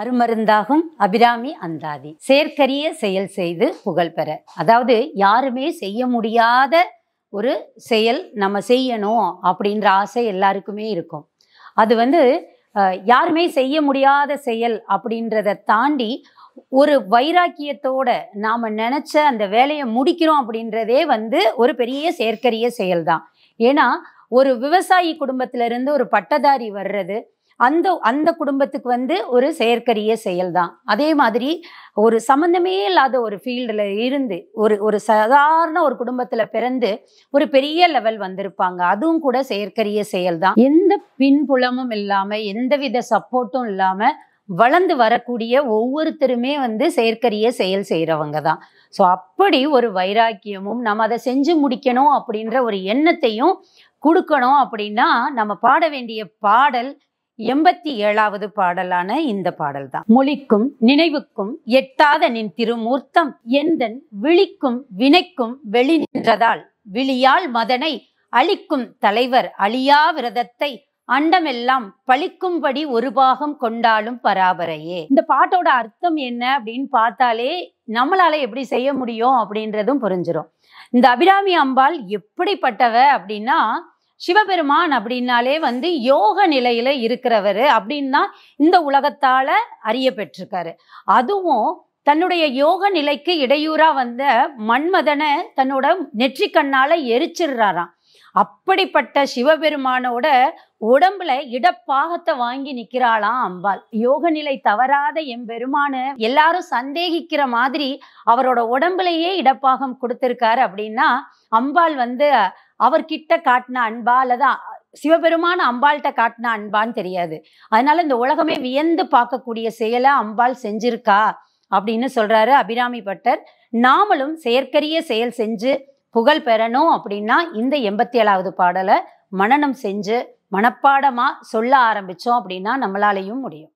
அருமருந்தாகும் அபிராமி அந்தாதி செயற்கரிய செயல் செய்து புகழ் பெற அதாவது யாருமே செய்ய முடியாத ஒரு செயல் நம்ம செய்யணும் அப்படின்ற ஆசை எல்லாருக்குமே இருக்கும் அது வந்து யாருமே செய்ய முடியாத செயல் அப்படின்றத தாண்டி ஒரு வைராக்கியத்தோட நாம் நினச்ச அந்த வேலையை முடிக்கிறோம் அப்படின்றதே வந்து ஒரு பெரிய செயற்கரிய செயல் தான் ஏன்னா ஒரு விவசாயி குடும்பத்திலிருந்து ஒரு பட்டதாரி வர்றது அந்த அந்த குடும்பத்துக்கு வந்து ஒரு செயற்கரிய செயல் தான் அதே மாதிரி ஒரு சம்மந்தமே இல்லாத ஒரு ஃபீல்டில் இருந்து ஒரு ஒரு சாதாரண ஒரு குடும்பத்தில் பிறந்து ஒரு பெரிய லெவல் வந்திருப்பாங்க அதுவும் கூட செயற்கரிய செயல் தான் எந்த பின்புலமும் இல்லாமல் எந்தவித சப்போர்ட்டும் இல்லாமல் வளர்ந்து வரக்கூடிய ஒவ்வொருத்தருமே வந்து செயற்கரிய செயல் செய்கிறவங்க தான் ஸோ அப்படி ஒரு வைராக்கியமும் நம்ம அதை செஞ்சு முடிக்கணும் அப்படின்ற ஒரு எண்ணத்தையும் கொடுக்கணும் அப்படின்னா நம்ம பாட வேண்டிய பாடல் எண்பத்தி ஏழாவது பாடலான இந்த பாடல்தான் மொழிக்கும் நினைவுக்கும் எட்டாத நின் திருமூர்த்தம் எந்தன் விழிக்கும் வினைக்கும் வெளி நின்றதால் விழியால் மதனை அழிக்கும் தலைவர் அழியா விரதத்தை அண்டமெல்லாம் பழிக்கும்படி ஒரு பாகம் கொண்டாலும் பராபரையே இந்த பாட்டோட அர்த்தம் என்ன அப்படின்னு பார்த்தாலே நம்மளால எப்படி செய்ய முடியும் அப்படின்றதும் புரிஞ்சிடும் இந்த அபிராமி அம்பாள் எப்படிப்பட்டவ அப்படின்னா சிவபெருமான் அப்படின்னாலே வந்து யோக நிலையில் இருக்கிறவர் அப்படின்னு தான் இந்த உலகத்தால் அறிய பெற்றிருக்காரு அதுவும் தன்னுடைய யோக நிலைக்கு இடையூறா வந்த மன்மதனை தன்னோட நெற்றி கண்ணால எரிச்சிடுறாராம் அப்படிப்பட்ட சிவபெருமானோட உடம்புல இடப்பாகத்தை வாங்கி நிக்கிறாளாம் அம்பாள் யோக நிலை தவறாத என் பெருமான எல்லாரும் சந்தேகிக்கிற மாதிரி அவரோட உடம்புலயே இடப்பாகம் கொடுத்திருக்காரு அப்படின்னா அம்பாள் வந்து அவர்கிட்ட காட்டின அன்பா அல்லது சிவபெருமான அம்பாள்கிட்ட காட்டின அன்பான்னு தெரியாது அதனால இந்த உலகமே வியந்து பார்க்கக்கூடிய செயலை அம்பாள் செஞ்சிருக்கா அப்படின்னு சொல்றாரு அபிராமி பட்டர் நாமளும் செயற்கரிய செயல் செஞ்சு புகழ் பெறணும் அப்படின்னா இந்த எண்பத்தி ஏழாவது பாடலை மனநம் செஞ்சு மனப்பாடமா சொல்ல ஆரம்பிச்சோம் அப்படின்னா நம்மளாலையும் முடியும்